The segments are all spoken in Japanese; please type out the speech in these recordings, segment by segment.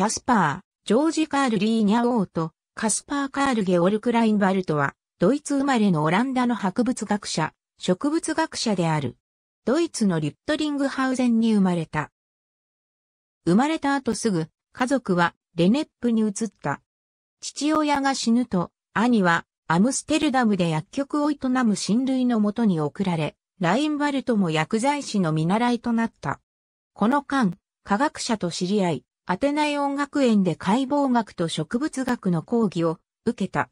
キャスパー、ジョージ・カール・リー・ニャオーと、カスパー・カール・ゲオルク・ラインバルトは、ドイツ生まれのオランダの博物学者、植物学者である。ドイツのリュットリングハウゼンに生まれた。生まれた後すぐ、家族はレネップに移った。父親が死ぬと、兄はアムステルダムで薬局を営む親類のもとに送られ、ラインバルトも薬剤師の見習いとなった。この間、科学者と知り合い、アテナイ音楽園で解剖学と植物学の講義を受けた。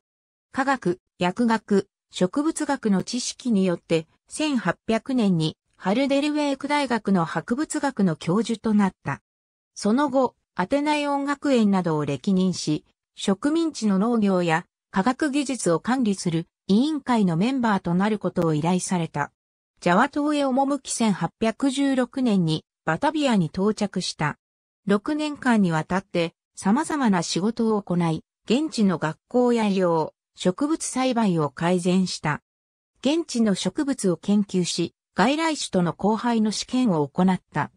科学、薬学、植物学の知識によって1800年にハルデルウェーク大学の博物学の教授となった。その後、アテナイ音楽園などを歴任し、植民地の農業や科学技術を管理する委員会のメンバーとなることを依頼された。ジャワ島へ赴き1816年にバタビアに到着した。6年間にわたって様々な仕事を行い、現地の学校や医療、植物栽培を改善した。現地の植物を研究し、外来種との交配の試験を行った。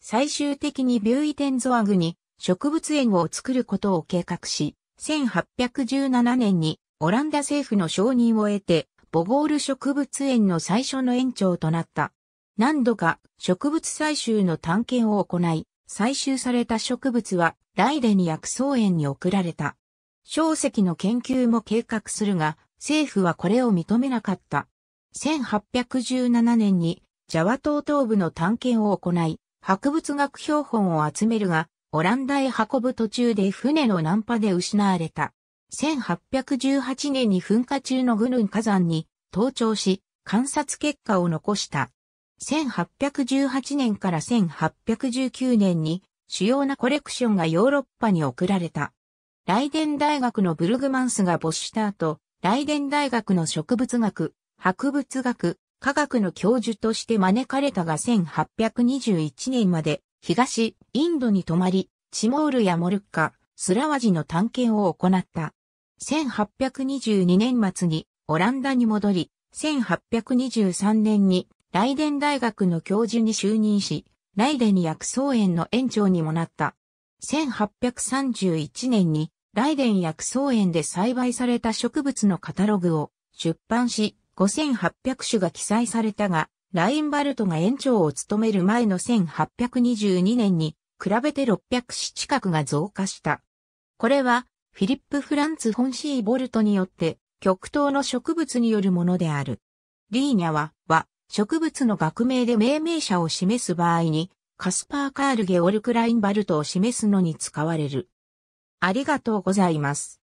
最終的にビューイテンゾアグに植物園を作ることを計画し、1817年にオランダ政府の承認を得て、ボゴール植物園の最初の園長となった。何度か植物採集の探検を行い、採集された植物は、ライデに薬草園に送られた。小石の研究も計画するが、政府はこれを認めなかった。1817年に、ジャワ島東部の探検を行い、博物学標本を集めるが、オランダへ運ぶ途中で船の難破で失われた。1818年に噴火中のグヌン火山に登頂し、観察結果を残した。1818年から1819年に主要なコレクションがヨーロッパに送られた。ライデン大学のブルグマンスが没した後、ライデン大学の植物学、博物学、科学の教授として招かれたが1821年まで東インドに泊まり、チモールやモルッカ、スラワジの探検を行った。1822年末にオランダに戻り、1823年にライデン大学の教授に就任し、ライデン薬草園の園長にもなった。1831年にライデン薬草園で栽培された植物のカタログを出版し、5800種が記載されたが、ラインバルトが園長を務める前の1822年に比べて600種近くが増加した。これはフィリップ・フランツ・フォンシー・ボルトによって極東の植物によるものである。リーニャは、は、植物の学名で命名者を示す場合に、カスパー・カール・ゲオルク・ラインバルトを示すのに使われる。ありがとうございます。